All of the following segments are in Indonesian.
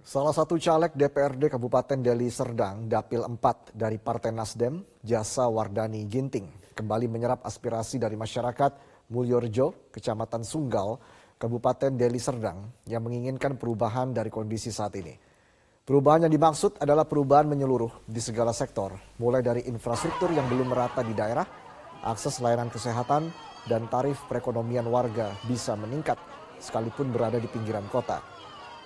Salah satu caleg DPRD Kabupaten Deli Serdang, Dapil 4 dari Partai Nasdem, Jasa Wardani Ginting, kembali menyerap aspirasi dari masyarakat Mulyorjo, Kecamatan Sunggal, Kabupaten Deli Serdang, yang menginginkan perubahan dari kondisi saat ini. Perubahan yang dimaksud adalah perubahan menyeluruh di segala sektor, mulai dari infrastruktur yang belum merata di daerah, akses layanan kesehatan, dan tarif perekonomian warga bisa meningkat sekalipun berada di pinggiran kota.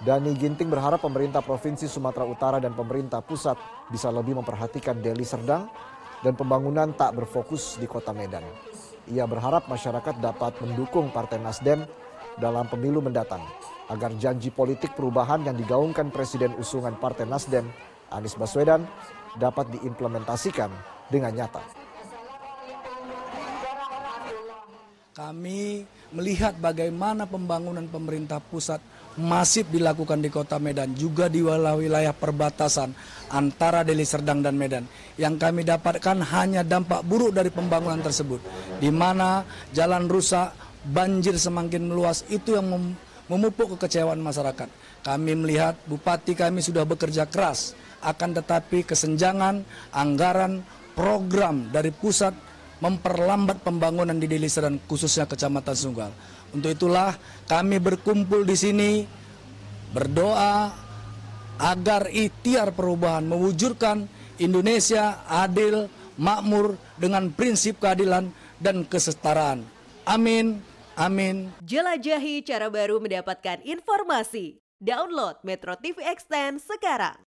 Dani Ginting berharap pemerintah Provinsi Sumatera Utara dan pemerintah pusat bisa lebih memperhatikan Deli Serdang dan pembangunan tak berfokus di kota Medan. Ia berharap masyarakat dapat mendukung Partai Nasdem dalam pemilu mendatang agar janji politik perubahan yang digaungkan Presiden usungan Partai Nasdem Anies Baswedan dapat diimplementasikan dengan nyata. Kami melihat bagaimana pembangunan pemerintah pusat masif dilakukan di kota Medan, juga di wilayah-wilayah perbatasan antara Deli Serdang dan Medan. Yang kami dapatkan hanya dampak buruk dari pembangunan tersebut, di mana jalan rusak, banjir semakin meluas, itu yang memupuk kekecewaan masyarakat. Kami melihat bupati kami sudah bekerja keras, akan tetapi kesenjangan, anggaran, program dari pusat memperlambat pembangunan di Deli Serdang khususnya Kecamatan Sunggal. Untuk itulah kami berkumpul di sini berdoa agar ikhtiar perubahan mewujudkan Indonesia adil, makmur dengan prinsip keadilan dan kesetaraan. Amin. Amin. Jelajahi cara baru mendapatkan informasi. Download Metro TV Extend sekarang.